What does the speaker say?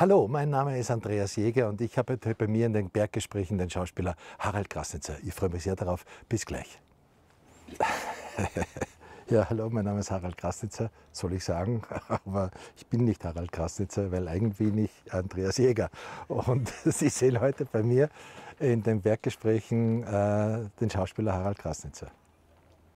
Hallo, mein Name ist Andreas Jäger und ich habe heute bei mir in den Berggesprächen den Schauspieler Harald Krasnitzer. Ich freue mich sehr darauf. Bis gleich. Ja, hallo, mein Name ist Harald Krasnitzer, soll ich sagen. Aber ich bin nicht Harald Krasnitzer, weil eigentlich nicht Andreas Jäger. Und Sie sehen heute bei mir in den Berggesprächen äh, den Schauspieler Harald Krasnitzer.